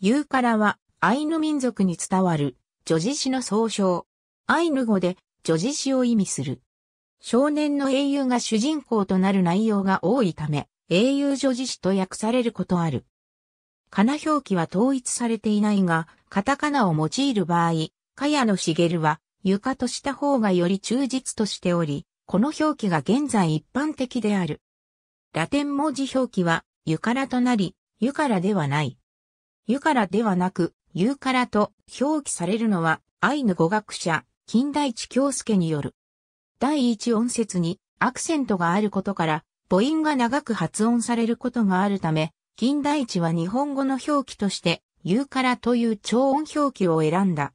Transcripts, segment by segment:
ユーカラは、アイヌ民族に伝わる、女児詩の総称。アイヌ語で、女児詩を意味する。少年の英雄が主人公となる内容が多いため、英雄女児詩と訳されることある。カナ表記は統一されていないが、カタカナを用いる場合、カヤのシゲルは、床とした方がより忠実としており、この表記が現在一般的である。ラテン文字表記は、ユカラとなり、ユカラではない。ユからではなく、ユからと表記されるのは、アイヌ語学者、金田一京介による。第一音節にアクセントがあることから、母音が長く発音されることがあるため、金田一は日本語の表記として、ユからという超音表記を選んだ。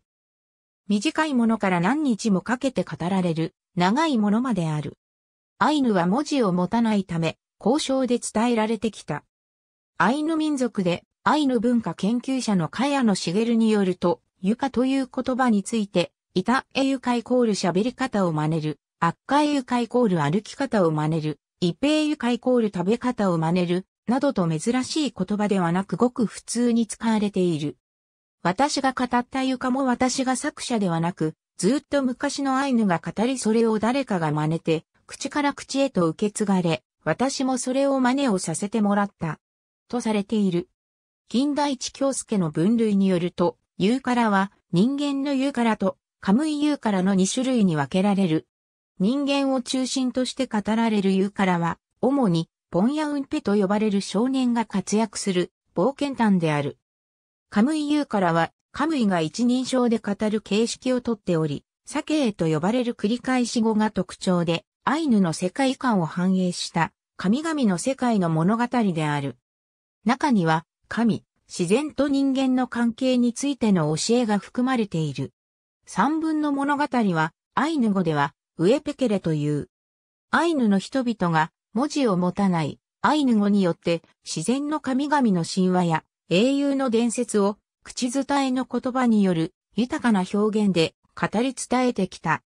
短いものから何日もかけて語られる、長いものまである。アイヌは文字を持たないため、交渉で伝えられてきた。アイヌ民族でアイヌ文化研究者の茅野茂によると、床という言葉について、板ユカイコール喋り方を真似る、え化カイコール歩き方を真似る、えユカイコール食べ方を真似る、などと珍しい言葉ではなくごく普通に使われている。私が語った床も私が作者ではなく、ずっと昔のアイヌが語りそれを誰かが真似て、口から口へと受け継がれ、私もそれを真似をさせてもらった。とされている。近代地京介の分類によると、ユーカラは人間のユーカラとカムイユーカラの2種類に分けられる。人間を中心として語られるユーカラは、主にポンヤウンペと呼ばれる少年が活躍する冒険譚である。カムイユーカラは、カムイが一人称で語る形式をとっており、サケエと呼ばれる繰り返し語が特徴で、アイヌの世界観を反映した神々の世界の物語である。中には神、自然と人間の関係についての教えが含まれている。三文の物語は、アイヌ語では、ウエペケレという。アイヌの人々が文字を持たないアイヌ語によって自然の神々の神話や英雄の伝説を口伝えの言葉による豊かな表現で語り伝えてきた。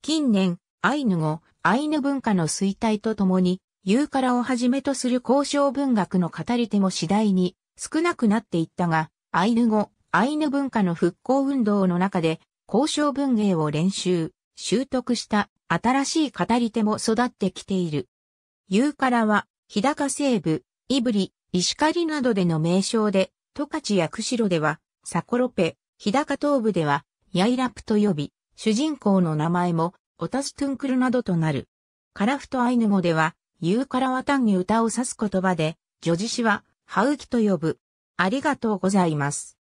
近年、アイヌ語、アイヌ文化の衰退とともに、ユーカラをはじめとする交渉文学の語り手も次第に少なくなっていったが、アイヌ語、アイヌ文化の復興運動の中で、交渉文芸を練習、習得した新しい語り手も育ってきている。ユーカラは、日高西部、イブリ、石狩などでの名称で、トカチや釧路では、サコロペ、日高東部では、ヤイラプと呼び、主人公の名前も、オタストゥンクルなどとなる。カラフトアイヌ語では、ユーカラは単に歌を指す言葉で、ョジシは、ハウキと呼ぶ。ありがとうございます。